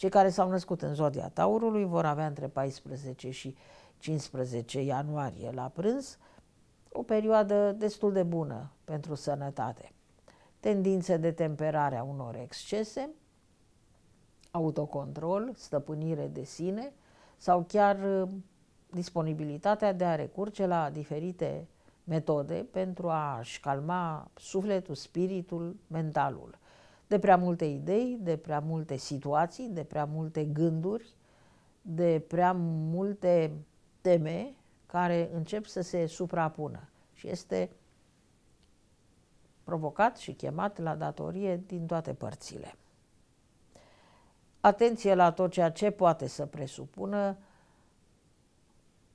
Cei care s-au născut în zodia taurului vor avea între 14 și 15 ianuarie la prânz o perioadă destul de bună pentru sănătate. Tendințe de temperare a unor excese, autocontrol, stăpânire de sine sau chiar uh, disponibilitatea de a recurge la diferite metode pentru a-și calma sufletul, spiritul, mentalul de prea multe idei, de prea multe situații, de prea multe gânduri, de prea multe teme care încep să se suprapună și este provocat și chemat la datorie din toate părțile. Atenție la tot ceea ce poate să presupună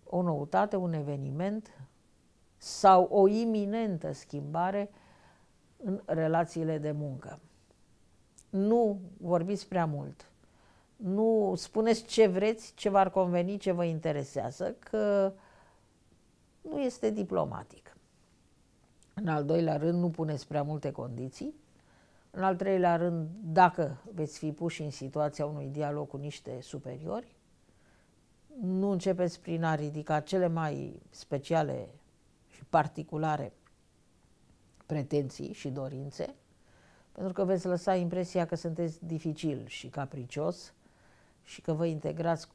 o noutate, un eveniment sau o iminentă schimbare în relațiile de muncă nu vorbiți prea mult. Nu spuneți ce vreți, ce v-ar conveni, ce vă interesează, că nu este diplomatic. În al doilea rând, nu puneți prea multe condiții. În al treilea rând, dacă veți fi puși în situația unui dialog cu niște superiori, nu începeți prin a ridica cele mai speciale și particulare pretenții și dorințe, pentru că veți lăsa impresia că sunteți dificil și capricios și că vă integrați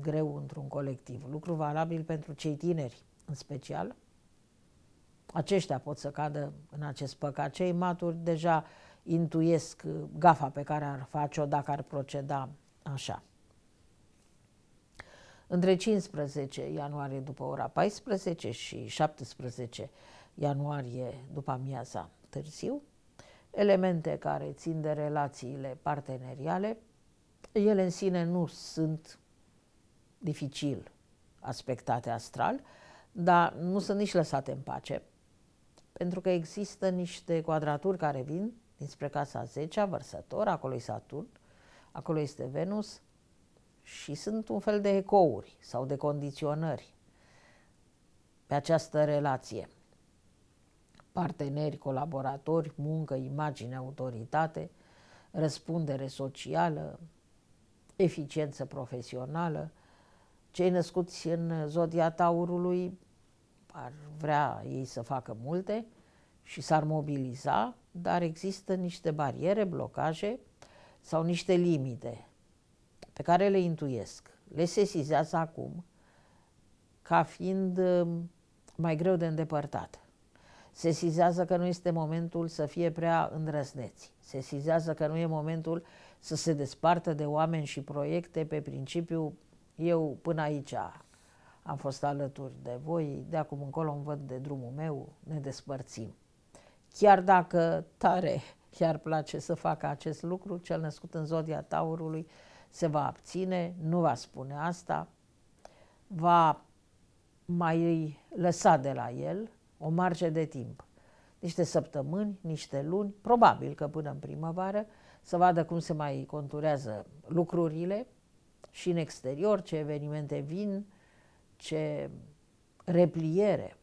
greu într-un colectiv. Lucru valabil pentru cei tineri, în special. Aceștia pot să cadă în acest păcat. Cei maturi deja intuiesc gafa pe care ar face-o dacă ar proceda așa. Între 15 ianuarie după ora 14 și 17 ianuarie după amiaza târziu, elemente care țin de relațiile parteneriale, ele în sine nu sunt dificil aspectate astral, dar nu sunt nici lăsate în pace, pentru că există niște quadraturi care vin dinspre casa 10, vărsător, acolo e Saturn, acolo este Venus și sunt un fel de ecouri sau de condiționări pe această relație parteneri, colaboratori, muncă, imagine, autoritate, răspundere socială, eficiență profesională. Cei născuți în zodia taurului ar vrea ei să facă multe și s-ar mobiliza, dar există niște bariere, blocaje sau niște limite pe care le intuiesc. Le sesizează acum ca fiind uh, mai greu de îndepărtat se sizează că nu este momentul să fie prea îndrăzneți, se sizează că nu e momentul să se despartă de oameni și proiecte pe principiu eu până aici am fost alături de voi, de acum încolo îmi văd de drumul meu, ne despărțim. Chiar dacă tare chiar place să facă acest lucru, cel născut în zodia taurului se va abține, nu va spune asta, va mai lăsa de la el o marge de timp, niște săptămâni, niște luni, probabil că până în primăvară, să vadă cum se mai conturează lucrurile și în exterior, ce evenimente vin, ce repliere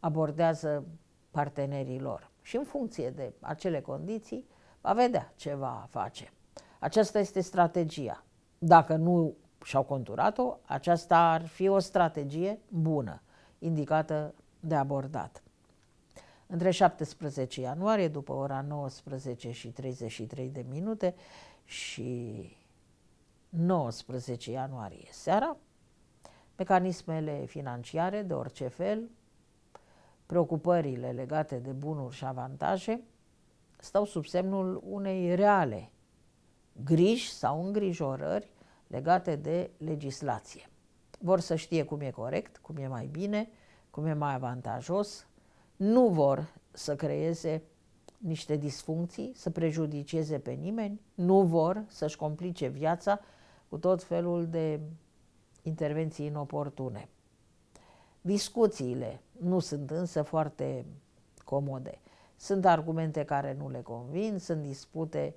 abordează partenerii lor. Și în funcție de acele condiții, va vedea ce va face. Aceasta este strategia. Dacă nu și-au conturat-o, aceasta ar fi o strategie bună indicată de abordat. Între 17 ianuarie, după ora 19 și 33 de minute și 19 ianuarie seara, mecanismele financiare de orice fel, preocupările legate de bunuri și avantaje, stau sub semnul unei reale griji sau îngrijorări legate de legislație vor să știe cum e corect, cum e mai bine, cum e mai avantajos, nu vor să creeze niște disfuncții, să prejudicieze pe nimeni, nu vor să-și complice viața cu tot felul de intervenții inoportune. Discuțiile nu sunt însă foarte comode. Sunt argumente care nu le convin, sunt dispute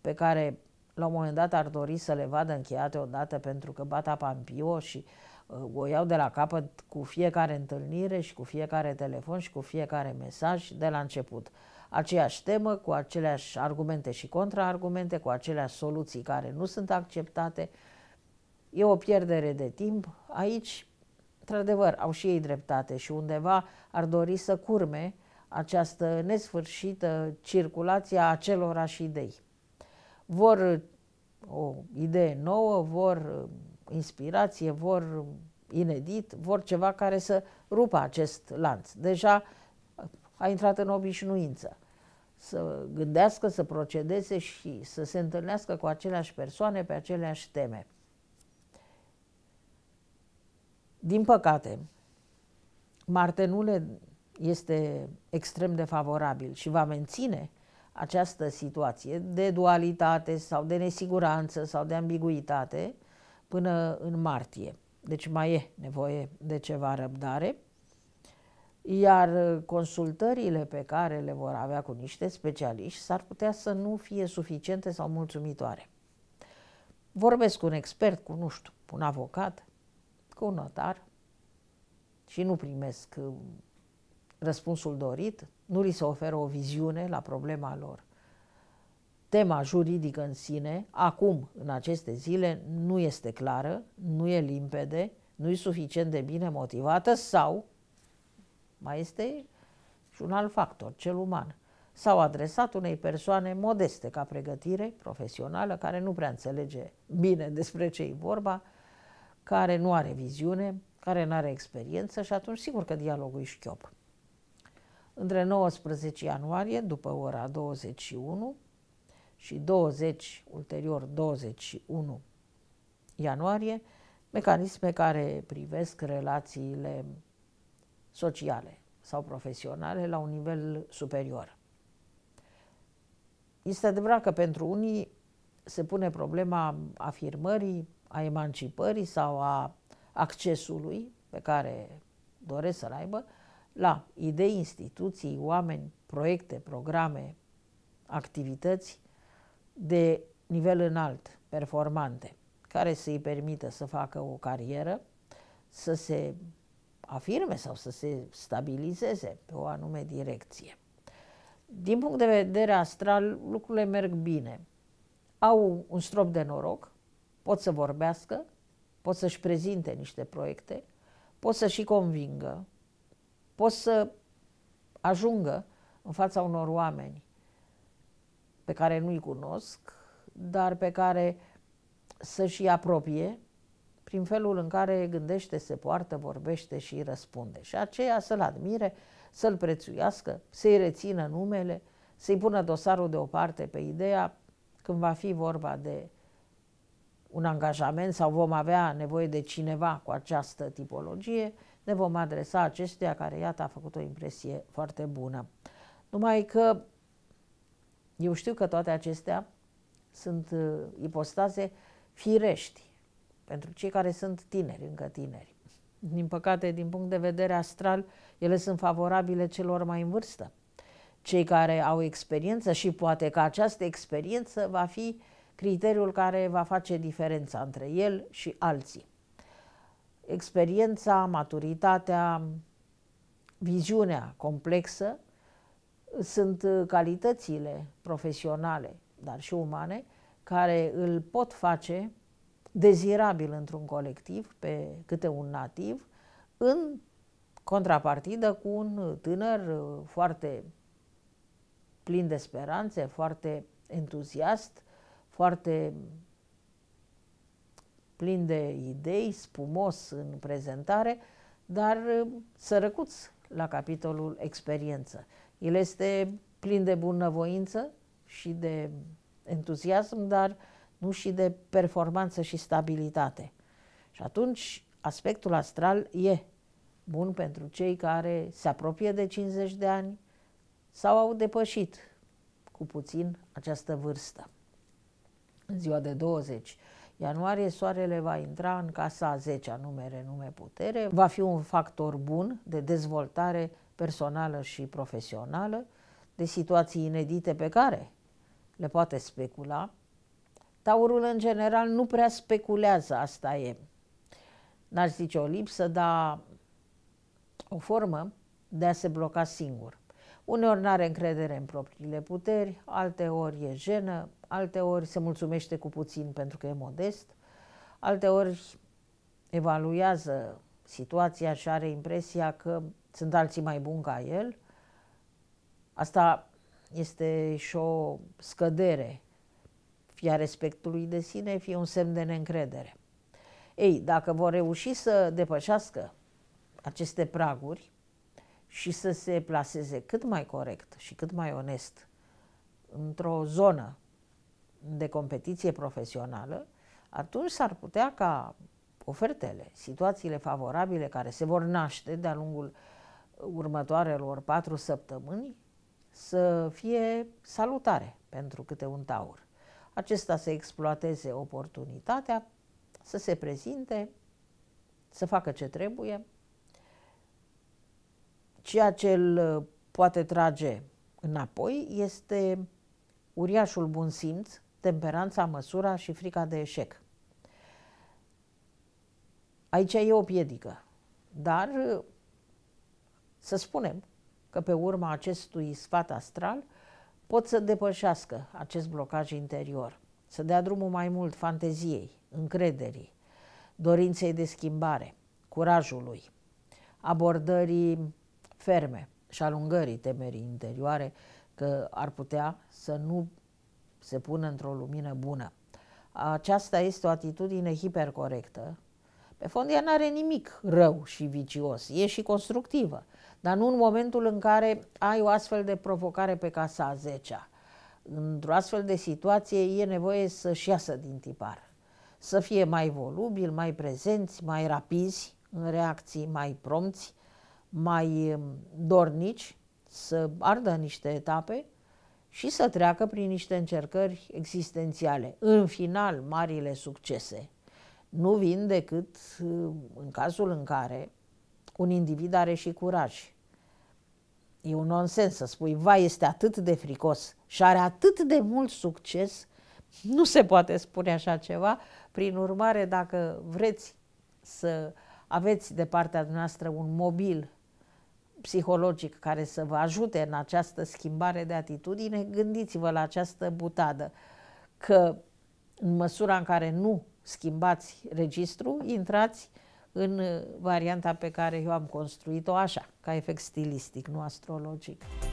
pe care la un moment dat ar dori să le vadă încheiate odată pentru că bat apa în pio și uh, o iau de la capăt cu fiecare întâlnire și cu fiecare telefon și cu fiecare mesaj de la început. Aceeași temă, cu aceleași argumente și contraargumente, cu aceleași soluții care nu sunt acceptate. E o pierdere de timp. Aici, într-adevăr, au și ei dreptate și undeva ar dori să curme această nesfârșită circulație a acelorași idei vor o idee nouă, vor uh, inspirație, vor uh, inedit, vor ceva care să rupă acest lanț. Deja uh, a intrat în obișnuință să gândească, să procedeze și să se întâlnească cu aceleași persoane pe aceleași teme. Din păcate, Marte nu le este extrem de favorabil și va menține această situație de dualitate sau de nesiguranță sau de ambiguitate până în martie. Deci mai e nevoie de ceva răbdare, iar consultările pe care le vor avea cu niște specialiști s-ar putea să nu fie suficiente sau mulțumitoare. Vorbesc cu un expert, cu nu știu, un avocat, cu un notar și nu primesc răspunsul dorit, nu li se oferă o viziune la problema lor. Tema juridică în sine, acum, în aceste zile, nu este clară, nu e limpede, nu e suficient de bine motivată sau mai este și un alt factor, cel uman. S-au adresat unei persoane modeste ca pregătire profesională, care nu prea înțelege bine despre ce e vorba, care nu are viziune, care nu are experiență și atunci sigur că dialogul e șchiop între 19 ianuarie, după ora 21, și 20, ulterior 21 ianuarie, mecanisme care privesc relațiile sociale sau profesionale la un nivel superior. Este adevărat că pentru unii se pune problema afirmării, a emancipării sau a accesului pe care doresc să-l aibă, la idei, instituții, oameni, proiecte, programe, activități de nivel înalt, performante, care să-i permită să facă o carieră, să se afirme sau să se stabilizeze pe o anume direcție. Din punct de vedere astral, lucrurile merg bine. Au un strop de noroc, pot să vorbească, pot să-și prezinte niște proiecte, pot să și convingă, pot să ajungă în fața unor oameni pe care nu-i cunosc, dar pe care să-și apropie prin felul în care gândește, se poartă, vorbește și răspunde. Și aceea să-l admire, să-l prețuiască, să-i rețină numele, să-i pună dosarul deoparte pe ideea când va fi vorba de un angajament sau vom avea nevoie de cineva cu această tipologie, ne vom adresa acestuia care, iată, a făcut o impresie foarte bună. Numai că eu știu că toate acestea sunt uh, ipostaze firești pentru cei care sunt tineri, încă tineri. Din păcate, din punct de vedere astral, ele sunt favorabile celor mai în vârstă. Cei care au experiență și poate că această experiență va fi criteriul care va face diferența între el și alții experiența, maturitatea, viziunea complexă sunt uh, calitățile profesionale, dar și umane, care îl pot face dezirabil într-un colectiv pe câte un nativ, în contrapartidă cu un tânăr uh, foarte plin de speranțe, foarte entuziast, foarte plin de idei, spumos în prezentare, dar uh, sărăcuț la capitolul experiență. El este plin de bunăvoință și de entuziasm, dar nu și de performanță și stabilitate. Și atunci aspectul astral e bun pentru cei care se apropie de 50 de ani sau au depășit cu puțin această vârstă. În ziua de 20 ianuarie soarele va intra în casa 10 a numere nume putere, va fi un factor bun de dezvoltare personală și profesională, de situații inedite pe care le poate specula. Taurul în general nu prea speculează, asta e. N-aș zice o lipsă, dar o formă de a se bloca singur. Uneori nu are încredere în propriile puteri, alteori e jenă, alteori se mulțumește cu puțin pentru că e modest, alteori evaluează situația și are impresia că sunt alții mai buni ca el. Asta este și o scădere fie a respectului de sine, fie un semn de neîncredere. Ei, dacă vor reuși să depășească aceste praguri, și să se plaseze cât mai corect și cât mai onest într-o zonă de competiție profesională, atunci s-ar putea ca ofertele, situațiile favorabile care se vor naște de-a lungul următoarelor patru săptămâni să fie salutare pentru câte un taur. Acesta să exploateze oportunitatea, să se prezinte, să facă ce trebuie, Ceea ce îl uh, poate trage înapoi este uriașul bun simț, temperanța, măsura și frica de eșec. Aici e o piedică, dar uh, să spunem că pe urma acestui sfat astral pot să depășească acest blocaj interior, să dea drumul mai mult fanteziei, încrederii, dorinței de schimbare, curajului, abordării ferme și alungării temerii interioare că ar putea să nu se pună într-o lumină bună. Aceasta este o atitudine hipercorectă. Pe fond, ea nu are nimic rău și vicios, e și constructivă, dar nu în momentul în care ai o astfel de provocare pe casa a 10 Într-o astfel de situație e nevoie să-și iasă din tipar, să fie mai volubil, mai prezenți, mai rapizi în reacții, mai prompți, mai um, dornici să ardă niște etape și să treacă prin niște încercări existențiale. În final, marile succese nu vin decât um, în cazul în care un individ are și curaj. E un nonsens să spui, va este atât de fricos și are atât de mult succes, nu se poate spune așa ceva. Prin urmare, dacă vreți să aveți de partea noastră un mobil psihologic care să vă ajute în această schimbare de atitudine, gândiți-vă la această butadă că în măsura în care nu schimbați registru, intrați în uh, varianta pe care eu am construit-o așa, ca efect stilistic, nu astrologic.